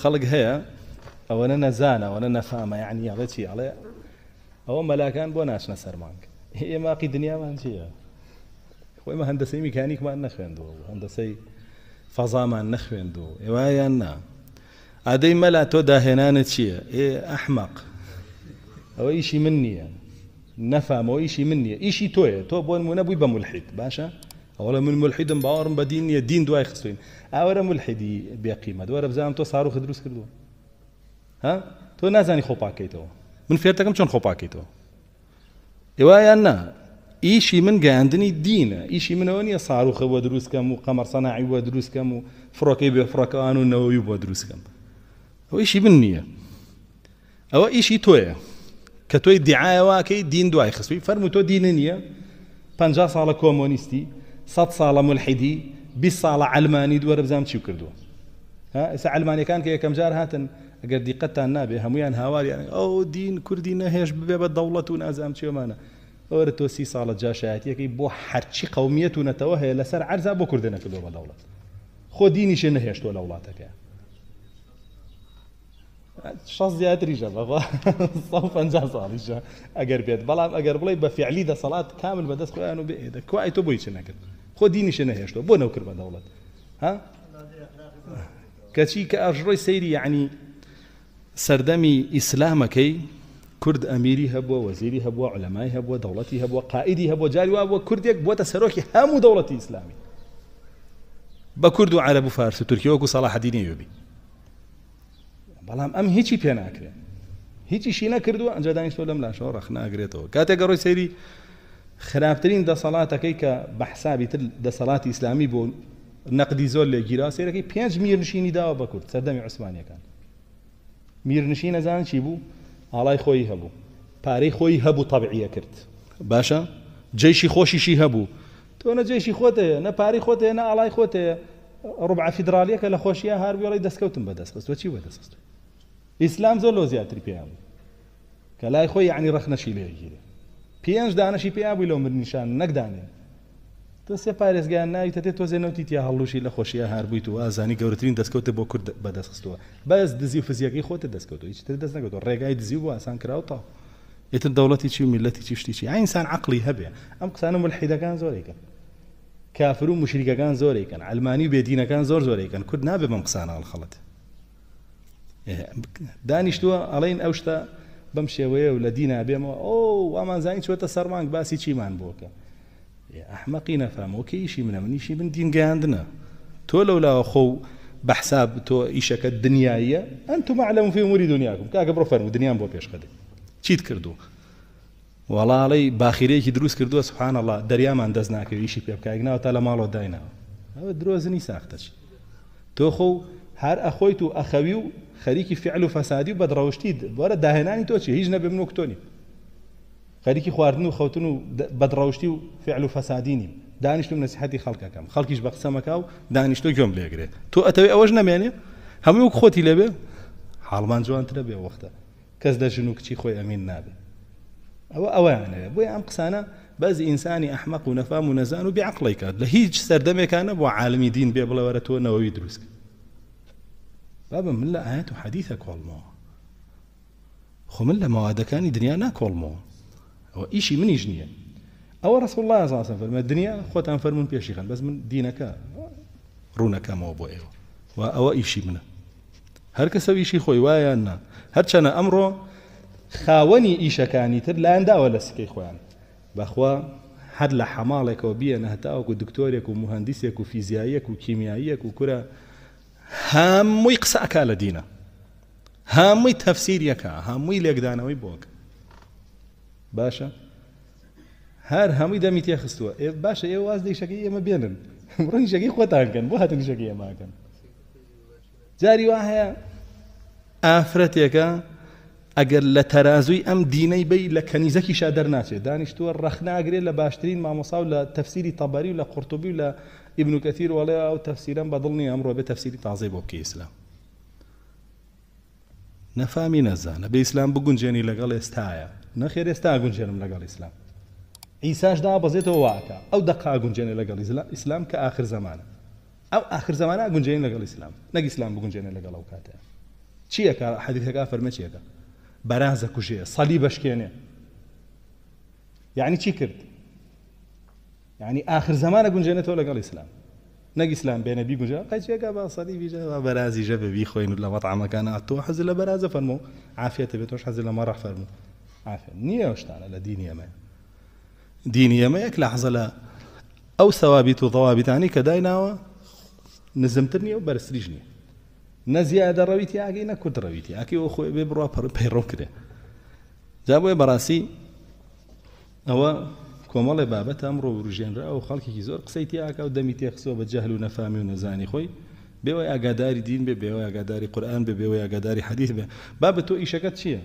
خلق هەیە ئەوەنە نەزانە ئەوەنە نەفامە یعنی ئەڵێ چی ما ئەوە مەلاکان ما ناچنە سەرمانگ ما دنیامان چییە خۆیمە هەندەسەی میکانیکمان نەخوێندەوە هەندەسەی فەزامان نەخوێندوو ئێوایان نا ئادەی مەلا تۆ داهێنانە چییە ئێ ئەحمەق ئەوە ئیشی من نییە نەفامەوە ئیشی من نییە ئیشی تۆیە تۆ تو بون مو نبوي بملحد باشا اولا من ملحد باورم بە دینیە دین دوای خستوین اورا ملحدی بێقیمە دووەرە بزام تو سارو خدروس کردو ها تو نازانی تو من فێرتەکەم چۆن خۆپاکەیتەوە ئێوایان نا ئیشی من گەاندنی دینە ئیشی منەوە نیە ساروخە بۆ دروستکەم و قەمەرسەناعی بۆ دروستکەم و فڕۆکەی نو فڕۆکەوان و دروس کم او ئەو ئیشی من نییە ئەوە ئیشی تۆیە کە تۆی دیعاەوەکەی دین دوای خستوی فرمو تو دین نییە 50 ساڵە کومونیستی صد صاله ملحدي بصالة علماني دوار بزام تشو كردو ها سا علماني كان كي كم جار هاتن اگر دي قتا نابي هميان هاوال يعني او دين كردي نهيش ببيب الدولتو نازام تشو مانا او رتو سي صاله جاشات يكي بو حرشي قوميتو نتوه لسر عرزا بو كردنا كدو دولت خو ديني شي نهيش تو الاولاتك شخص زياد ريجا بابا صوفا جا صار اجر بيت بلا اجر بلاي بفعلي ده صلاه كامل بدس قران وبيدك كوايتو بويش نكد خۆ دینیشە نەهێشتەوە بو نوکر با دولت ها کەچی که اجرای سیری یعنی سردمی اسلام کی کرد امیری سەردەمی ئیسلامەکەی وزیری ئەمیری هەبووە علمای هەبووە علەمای دولتی دەوڵەتی هەبووە قائدی هەبووە جاری وا بووە کوردێک بۆتە سەرۆکی هەموو دەوڵەتی اسلامی با کرد و عرب و فارس و ترکیه تورکیە وەکو سەڵاحەدینی وێبی بلام ام هیچی هیچی پێ ناکرێن هیچیشی نەکردووە ئەنجا دانیشتۆ لەم لاشەوە ڕەخناگرێتەوە کاتێک گەڕۆی سیری خراپترین دەسەڵاتەکەی کە بە حسابی تر دەسەڵاتی ئیسلامی بۆ نەقدی زۆر لە گیرا سێرەکەی پێنج میرنشینی داوە بە کورد سەردەمی عوسمانیەکان میرنشین نەزان چی بوو ئاڵای خۆی هەبوو پارەی خۆی هەبوو تەبعە کرد باشە جێشی خۆشیشی هەبوو تۆ نە جێشی خۆتەیە نە پارەی خۆتەیە نە ئاڵای خۆتەیە ڕبع فیدراالیەکە لە خۆشیە هارویڵی دەستکەوتم بە دەستخست چی بە دەستست ئیسلام زۆر لۆ زیاتری پێیان کە لای خۆی عنی ڕخنەشی لێگیرێ پێنج دانەشی پێیابووی لەو مرنیشان نەکدانێن تۆ سێ پارێزگیان ناویتە تێت تۆزێنەوتی تیا هەڵوشی لە خۆشیە هەربوویت و ئازانی گەورەترین دەستکەوتە بۆ کورد بەدەستخستەوە بەس دزی و فزیەکەی خۆتە دەستکەوت و هیچتر دەست نەکەوت ڕێگای دزی بوو ئاسان کرا و تا ئێتر دەوڵەتی چی و میلەتی چی شتی چی ئاینسان عقلی هەبێ ئەم قسانە ملحیدەکان زۆرێکن کافر و مشریکەکان زۆرێکن علمانی و بێدینەکان زۆر زۆرێکن کورد نابێ بەم قسانە هەڵخەڵت دانیشتووە ئەڵین ئەو شتە بەم شێوەیە و لە دینا بێمەوە ئەو ئامانزانانی چێتە سەرمانگ باسی چیمان بۆکە ئەحمەقی نەفامەوەکە ئیشی منە منیشی من دینگەیاندنە تۆ لەو لاوە خۆ بەحساب تۆ ئیشەکە دنیاە ئەنتم معلم فی موری دنیاکم کاکە بڕۆ فەرمو دنیام بۆ پێشقدە چیت کردو وەڵاڵی باخیرەیەکی دروست کردووە سوحان الله دەریامان دەست ناکەوی ئیشی پێ بکایگناوە تا لە ماڵەوە دایناوە ئەوە درۆزنی ساختەش تۆ خۆ هەر ئەخۆیت و ئەخەوی و خەریکی فعل و فەسادی و بەدڕەوشتی بۆرە داهێنانی تۆچی هیچ نەبێ من و کتۆنی خەریکی خواردن و خەوتن و بەدڕەوشتی و فعل و فەسادینیم دانیشتم نسیحەتی خەڵکەکەم خەڵکیش بە قسەمەکە و دانیشتۆ گوێم لێگرێت تۆ ئەتەوێ ئەوەش نامێنێ هەموو وک خۆتی لەبێ حڵمان جوانترە بێ وەختە کەس دەژن و کچی خۆی ئەمین نابێ ئەوە ئەوەیانەوێ بۆی ئەم قسانە بەزی ئینسانی ئەحمەق و نەفام و نەزان و بیعقڵی کات لە هیچ سەردەمێکانە بۆ عالمی دین بێ بڵەوەرە تۆ نەوەوی دروستکە بابا من لا آيات وحديثة كولمو خو من لا مواد كان دنيانا كولمو هو إيشي من يجنيه أو رسول الله صلى الله عليه وسلم فرما الدنيا من بيا شيخان بس من دينك رونك ما أبو إيغو وأو إيشي منه هر کەسە ویشی خوي وایان أنا هر ئەمڕۆ أمره خاوني إيشا كاني تر سکەی خۆیان ولا سكي لە حەماڵێکەوە بیەنە هەتاوەکو دکتۆرێک و مهندسێک و فیزیاییەک و کیمیاییەک هەمووی قسە ئەک لە دینە هەمووی تەفسیریەکە هەمووی لێکدانەوەی بۆک باشە هەر هەمووی دەمی تێ خستووە ئێ باشە ئێوە واز دیشەکەی ئێمە بێنن ڕنگ شەکەی خۆتانکەن بۆ هاتن شەکەی ئێماکەن جاری وا هەیە ئافرەتێکە ئەگەر لە تەرازوی ئەم دینەی بی لە کەنیزەکیشا دەرناچێت دانیشتووە ڕەخناگرێت لە باشترین مامۆسا و لە تەفسیری تەباری و لە قورتبی و لە ئیبنوکەتیر وڵێ ئەو تەفسیرم بەدڵنی ئەمڕۆ بێت تەفسیری تازی بۆ بکە ئیسلام نەفامی نەزانە بە ئیسلام بگونجێنی لەگەڵ ئێستاە نەخێر ئێستا گونجێنم لەگەڵ ئیسلام ئیساش دا بەزێتەوە واکە ئەو دقا گونجێنێ لەگەڵ ئیسلام کە آخر زمانە ئەو آخر زمانە گونجێن لەگەڵ ئیسلام نەگە ئیسلام بگونجێنێ لەگەڵ ئەو کاتە چیەکە حەدیثەکە فەرمە چیەکە برازة كجية صليب أشكينة يعني چی كرد يعني آخر زمان أقول جنة ولا قال إسلام نجي إسلام بين أبي جا قال شيء قبل صليب جا برازي جا بي خوين ولا مطعم كان أتو حزل برازة فرمو عافية تبيتوش حزل ما راح فرمو عافية نية وش تعالى لديني ما ديني ما يك لحظة لا أو ثوابت وضوابت يعني كداينا نزمتني وبرسليجني نە زیادە ڕەویتی ئاگەی نە کورد ڕەویتی ئاکی ئەو خۆی بێ بڕوا پڕ پەیڕۆ کرێ جا بۆیە بەڕاستی ئەوە کۆمەڵی بابەت ئەمڕۆ وروژێنرا ئەو خەڵکێکی زۆر قسەی تیاکە و دەمی تێخسۆ بە جەهل و نەفامی و نەزانی خۆی بێەوەی ئاگاداری دین بێ بێەوە ئاگاداری قورآن بێ بێەوە ئاگاداری حەدیث بێ با بە تۆ ئیشەکەت چییە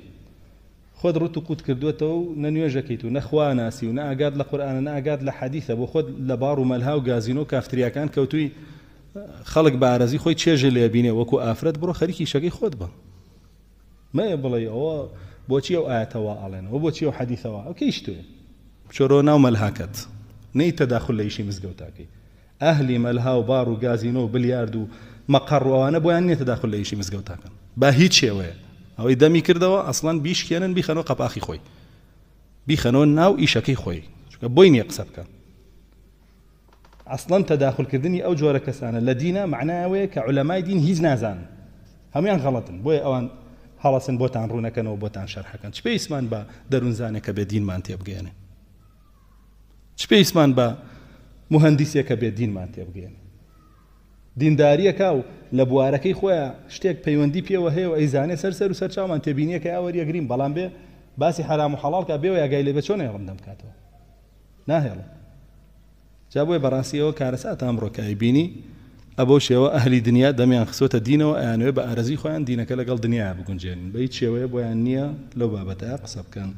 خۆت ڕوت و قوت کردوێتەوە و نەنوێژەکەیت و نەخوا ناسی و نەئگات لە قورآانە نەئگات لە حەدیثە بۆ خۆت لە باڕ و مەلها و گازینۆ کافتریاکان کەوتووی خەڵک بارەزی خۆی چێژە لێبینێ وەکو ئافرەت بڕۆ خەریکی شەکەی خۆت بە مەیە بڵێ ئەوە بۆچی ئەو ئاەتەوە ئاڵێنەوە بۆچی ئەو حەدیثەوە ئەوکەیش توێ چۆرۆ ناو مەلهاکەت نەی تەداخل لە ئیشی مزگەوتاکەی ئەهلی مەلها و بار و گازینۆ و بلیارد و مەقڕوانە بۆیان نیە تەداخل لە ئیشی مزگەوتاکەن با هیچ شێوەیە ئەوەی دەمی کردەوە ئەسڵان بیشکێنن بیخەنەوە قەپاخی خۆی بیخەنەوە ناو ئیشەکەی خۆی بۆی نییە قسە بکەن ئەسڵەن تەداخلکردنی ئەو جۆرە کەسانە لە دینە معناوەیە کە علەمای دین هیچ نازان هەمویان غەڵەتن بۆیە ئەوان هەڵەسن بۆتان ڕوونەکەنەوە بۆتان شەرحەکەن چ پێیسمان بە دەروونزانێکە بێ دینمان تێبگەێنێ چ پێیسمان بە مهندیسێکە بێ دینمان تێبگەێنێ دینداریەکە و لە بوارەکەی خۆیان شتێک پەیوەندی پێوە هەیە و ئەیزانێ سەر سەر و سەرچاومان تێبینیەکە یاوەریەگرین بەڵام بێ باسی حرام و حەڵالکە بێەوە یاگای لێ بە چۆن هێڵم دەمکاتەوە ناهێڵم جا بۆی بەڕاستیەوە کارەساتان بڕۆکایی بینی ئەبەو شێوە ئەهلی دنیا دەمیان خسۆتە دینەوە ئەیانوێ بە ئارەزی خۆیان دینەکە لەگەڵ دنیا بگونجێن بە هیچ شێوەیە بۆیان نییە لەو بابەتە قسە بکەن.